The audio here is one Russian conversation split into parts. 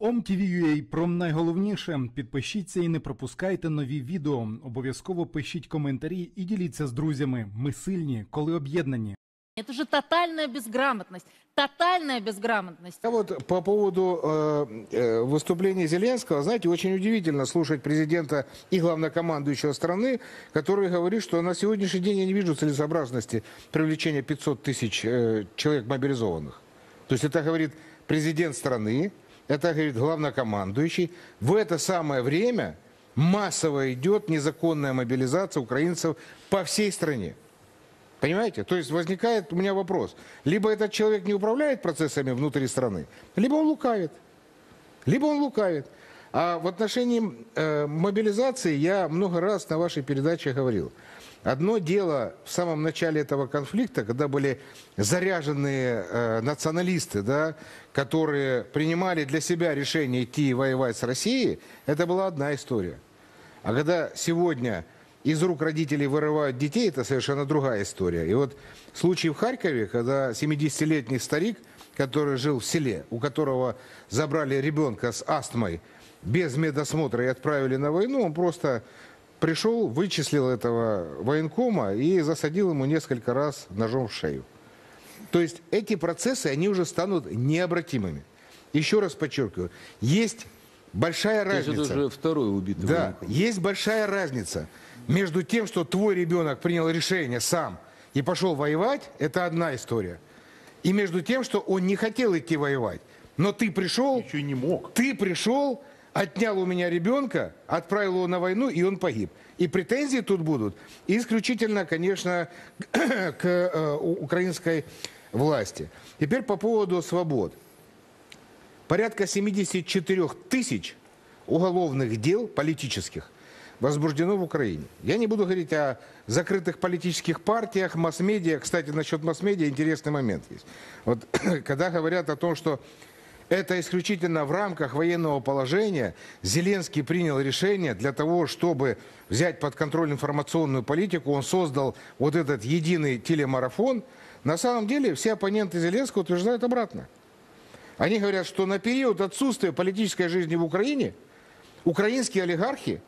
OMTV.ua про найголовніше. Підпишіться і не пропускайте нові відео. Обов'язково пишіть коментарі і діліться з друзями. Ми сильні, коли об'єднані. Это же тотальная безграмотность. Тотальная безграмотность. А вот по поводу э, э выступления Зеленского, знаете, очень удивительно слушать президента и главнокомандующего страны, который говорит, что на сегодняшний день я не вижу целесообразности привлечения 500 тысяч э, человек мобилизованных. То есть это говорит президент страны, это, говорит, главнокомандующий, в это самое время массово идет незаконная мобилизация украинцев по всей стране. Понимаете? То есть возникает у меня вопрос. Либо этот человек не управляет процессами внутри страны, либо он лукавит. Либо он лукавит. А в отношении э, мобилизации я много раз на вашей передаче говорил – Одно дело в самом начале этого конфликта, когда были заряженные э, националисты, да, которые принимали для себя решение идти и воевать с Россией, это была одна история. А когда сегодня из рук родителей вырывают детей, это совершенно другая история. И вот случай в Харькове, когда 70-летний старик, который жил в селе, у которого забрали ребенка с астмой без медосмотра и отправили на войну, он просто пришел, вычислил этого военкома и засадил ему несколько раз ножом в шею. То есть эти процессы, они уже станут необратимыми. Еще раз подчеркиваю, есть большая То разница. Есть это уже второй убитый Да, военком. есть большая разница между тем, что твой ребенок принял решение сам и пошел воевать, это одна история. И между тем, что он не хотел идти воевать, но ты пришел... Еще не мог. Ты пришел, отнял у меня ребенка, отправил его на войну, и он погиб. И претензии тут будут исключительно, конечно, к э, украинской власти. Теперь по поводу свобод. Порядка 74 тысяч уголовных дел политических возбуждено в Украине. Я не буду говорить о закрытых политических партиях, масс-медиа. Кстати, насчет масс-медиа интересный момент есть. Вот когда говорят о том, что это исключительно в рамках военного положения Зеленский принял решение для того, чтобы взять под контроль информационную политику. Он создал вот этот единый телемарафон. На самом деле все оппоненты Зеленского утверждают обратно. Они говорят, что на период отсутствия политической жизни в Украине украинские олигархи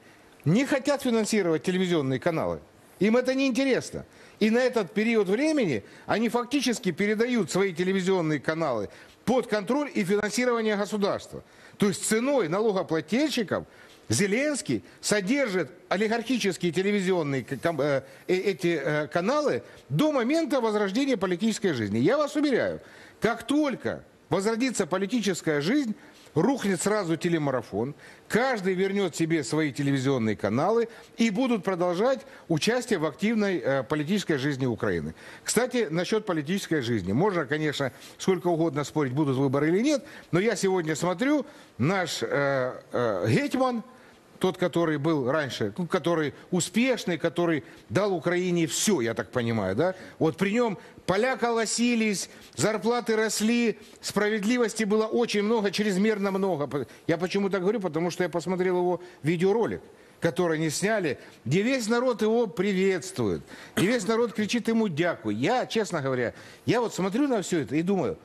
не хотят финансировать телевизионные каналы. Им это не интересно. И на этот период времени они фактически передают свои телевизионные каналы под контроль и финансирование государства. То есть ценой налогоплательщиков Зеленский содержит олигархические телевизионные э, э, эти э, каналы до момента возрождения политической жизни. Я вас уверяю, как только возродится политическая жизнь, рухнет сразу телемарафон, каждый вернет себе свои телевизионные каналы и будут продолжать участие в активной э, политической жизни Украины. Кстати, насчет политической жизни. Можно, конечно, сколько угодно спорить, будут выборы или нет, но я сегодня смотрю, наш э, э, гетьман – тот, который был раньше, ну, который успешный, который дал Украине все, я так понимаю, да? Вот при нем поля колосились, зарплаты росли, справедливости было очень много, чрезмерно много. Я почему так говорю? Потому что я посмотрел его видеоролик который они сняли, где весь народ его приветствует, где весь народ кричит ему дяку. Я, честно говоря, я вот смотрю на все это и думаю,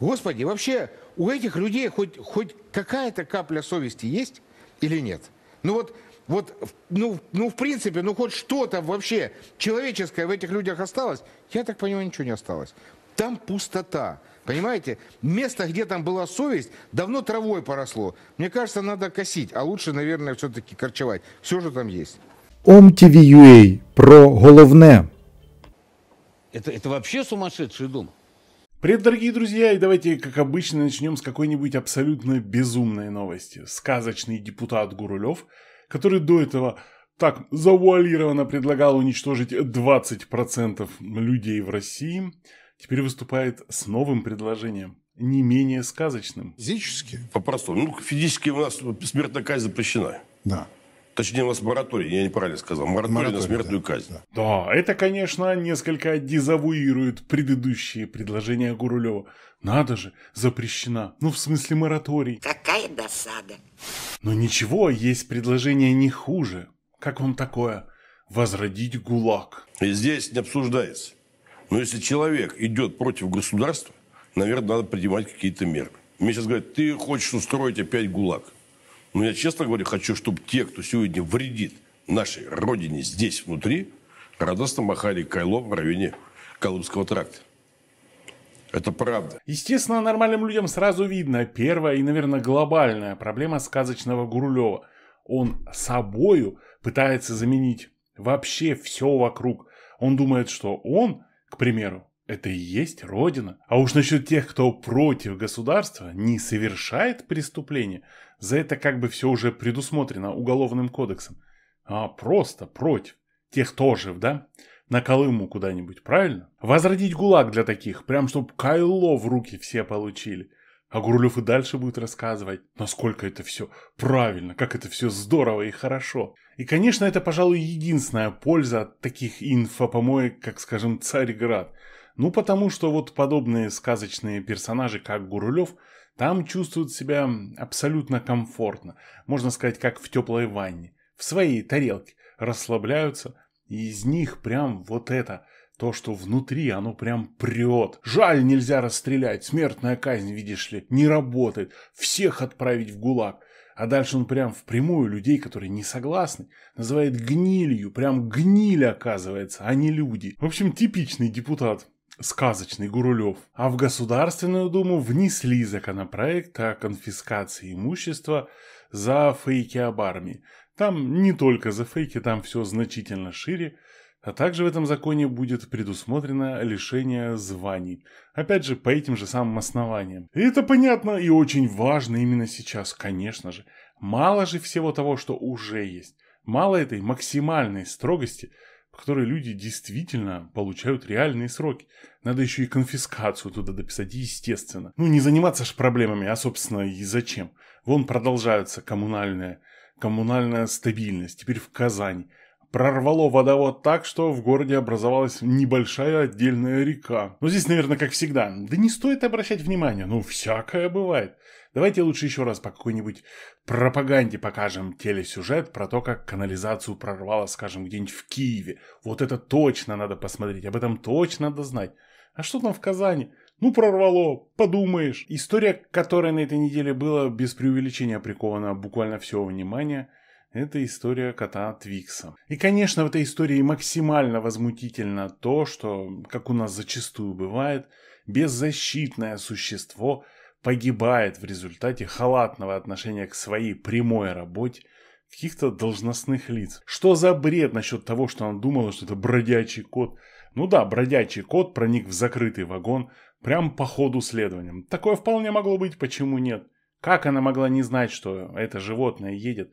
господи, вообще у этих людей хоть, хоть какая-то капля совести есть или нет? Ну вот, вот ну, ну в принципе, ну хоть что-то вообще человеческое в этих людях осталось, я так понимаю, ничего не осталось. Там пустота. Понимаете, место, где там была совесть, давно травой поросло. Мне кажется, надо косить, а лучше, наверное, все-таки корчевать. Все же там есть. OMTV.ua про головне. Это, это вообще сумасшедший дом. Привет, дорогие друзья, и давайте, как обычно, начнем с какой-нибудь абсолютно безумной новости. Сказочный депутат Гурулев, который до этого так завуалированно предлагал уничтожить 20% людей в России, теперь выступает с новым предложением не менее сказочным. Физически? По-простому. Ну, физически у нас смертная казнь запрещена. Да. Точнее, у нас мораторий, я неправильно сказал. Мораторий, мораторий на смертную да. казнь. Да, это, конечно, несколько дезавуирует предыдущие предложения Гурулева. Надо же, запрещена. Ну, в смысле мораторий. Какая досада. Но ничего, есть предложение не хуже. Как вам такое? Возродить ГУЛАГ. И здесь не обсуждается. Но если человек идет против государства, наверное, надо принимать какие-то меры. Мне сейчас говорят, ты хочешь устроить опять ГУЛАГ. Но ну, я, честно говорю, хочу, чтобы те, кто сегодня вредит нашей родине здесь, внутри, радостно махали кайлом в районе Колумбского тракта. Это правда. Естественно, нормальным людям сразу видно первая и, наверное, глобальная проблема сказочного Гурулева. Он собою пытается заменить вообще все вокруг. Он думает, что он, к примеру, это и есть Родина. А уж насчет тех, кто против государства, не совершает преступление, за это как бы все уже предусмотрено Уголовным кодексом. А просто против. Тех тоже, да? На Колыму куда-нибудь, правильно? Возродить ГУЛАГ для таких, прям чтоб кайло в руки все получили. А Гурулев и дальше будет рассказывать, насколько это все правильно, как это все здорово и хорошо. И, конечно, это, пожалуй, единственная польза от таких инфопомоек, как, скажем, Царьград – ну, потому что вот подобные сказочные персонажи, как Гурулев, там чувствуют себя абсолютно комфортно, можно сказать, как в теплой ванне, в своей тарелке, расслабляются, и из них прям вот это, то, что внутри, оно прям прет. Жаль, нельзя расстрелять, смертная казнь, видишь ли, не работает, всех отправить в ГУЛАГ. А дальше он прям впрямую людей, которые не согласны, называет гнилью, прям гниль оказывается, а не люди. В общем, типичный депутат сказочный Гурулев, а в Государственную Думу внесли законопроект о конфискации имущества за фейки об армии. Там не только за фейки, там все значительно шире, а также в этом законе будет предусмотрено лишение званий. Опять же, по этим же самым основаниям. И это понятно и очень важно именно сейчас, конечно же. Мало же всего того, что уже есть. Мало этой максимальной строгости – по которой люди действительно получают реальные сроки. Надо еще и конфискацию туда дописать, естественно. Ну, не заниматься же проблемами, а, собственно, и зачем. Вон продолжается коммунальная, коммунальная стабильность, теперь в Казань прорвало водовод так, что в городе образовалась небольшая отдельная река. Но ну, здесь, наверное, как всегда. Да не стоит обращать внимание. ну, всякое бывает. Давайте лучше еще раз по какой-нибудь пропаганде покажем телесюжет про то, как канализацию прорвало, скажем, где-нибудь в Киеве. Вот это точно надо посмотреть, об этом точно надо знать. А что там в Казани? Ну, прорвало, подумаешь. История, которая на этой неделе была без преувеличения прикована буквально всего внимания – это история кота Твикса. И, конечно, в этой истории максимально возмутительно то, что, как у нас зачастую бывает, беззащитное существо погибает в результате халатного отношения к своей прямой работе каких-то должностных лиц. Что за бред насчет того, что она думала, что это бродячий кот? Ну да, бродячий кот проник в закрытый вагон прям по ходу следования. Такое вполне могло быть, почему нет? Как она могла не знать, что это животное едет